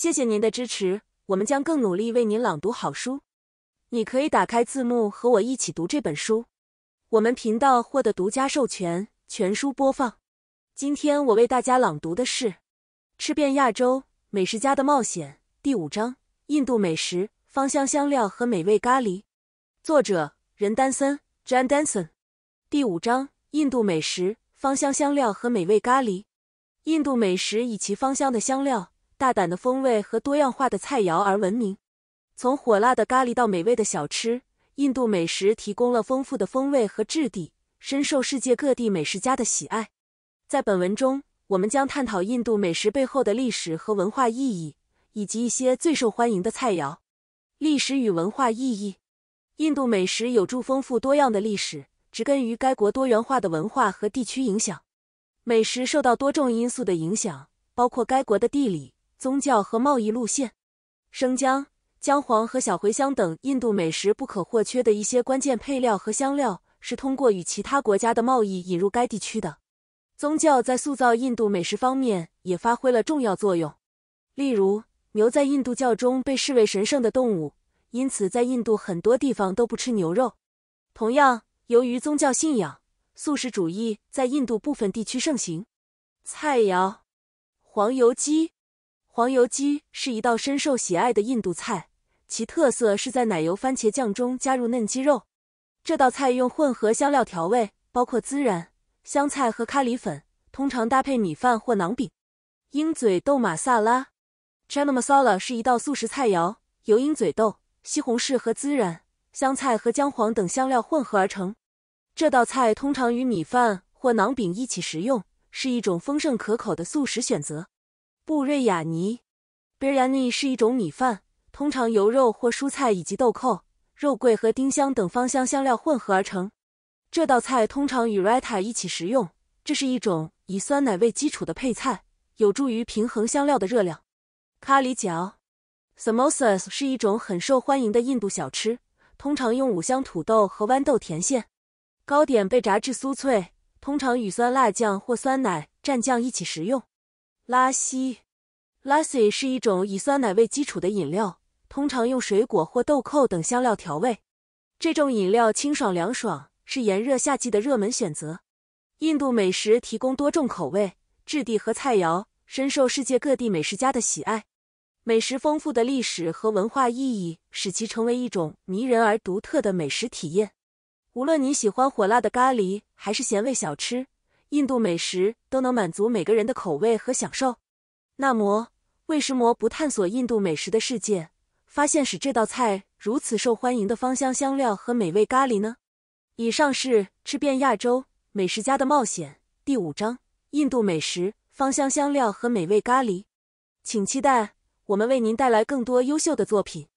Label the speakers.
Speaker 1: 谢谢您的支持，我们将更努力为您朗读好书。你可以打开字幕和我一起读这本书。我们频道获得独家授权全书播放。今天我为大家朗读的是《吃遍亚洲：美食家的冒险》第五章——印度美食、芳香香料和美味咖喱。作者：任丹森 （Jan Danson）。第五章：印度美食、芳香香料和美味咖喱。印度美食以其芳香的香料。大胆的风味和多样化的菜肴而闻名。从火辣的咖喱到美味的小吃，印度美食提供了丰富的风味和质地，深受世界各地美食家的喜爱。在本文中，我们将探讨印度美食背后的历史和文化意义，以及一些最受欢迎的菜肴。历史与文化意义：印度美食有助丰富多样的历史，植根于该国多元化的文化和地区影响。美食受到多种因素的影响，包括该国的地理。宗教和贸易路线，生姜、姜黄和小茴香等印度美食不可或缺的一些关键配料和香料是通过与其他国家的贸易引入该地区的。宗教在塑造印度美食方面也发挥了重要作用。例如，牛在印度教中被视为神圣的动物，因此在印度很多地方都不吃牛肉。同样，由于宗教信仰，素食主义在印度部分地区盛行。菜肴：黄油鸡。黄油鸡是一道深受喜爱的印度菜，其特色是在奶油番茄酱中加入嫩鸡肉。这道菜用混合香料调味，包括孜然、香菜和咖喱粉，通常搭配米饭或馕饼。鹰嘴豆马萨拉 （Chana Masala） 是一道素食菜肴，由鹰嘴豆、西红柿和孜然、香菜和姜黄等香料混合而成。这道菜通常与米饭或馕饼一起食用，是一种丰盛可口的素食选择。布瑞亚尼 （Biryani） 是一种米饭，通常由肉或蔬菜以及豆蔻、肉桂和丁香等芳香香料混合而成。这道菜通常与 Raita 一起食用，这是一种以酸奶为基础的配菜，有助于平衡香料的热量。咖喱饺 （Samosas） 是一种很受欢迎的印度小吃，通常用五香土豆和豌豆填馅，糕点被炸至酥脆，通常与酸辣酱或酸奶蘸酱一起食用。拉西，拉西是一种以酸奶为基础的饮料，通常用水果或豆蔻等香料调味。这种饮料清爽凉爽，是炎热夏季的热门选择。印度美食提供多种口味、质地和菜肴，深受世界各地美食家的喜爱。美食丰富的历史和文化意义，使其成为一种迷人而独特的美食体验。无论你喜欢火辣的咖喱，还是咸味小吃。印度美食都能满足每个人的口味和享受，那么为什么不探索印度美食的世界，发现使这道菜如此受欢迎的芳香香料和美味咖喱呢？以上是《吃遍亚洲美食家的冒险》第五章：印度美食、芳香香料和美味咖喱，请期待我们为您带来更多优秀的作品。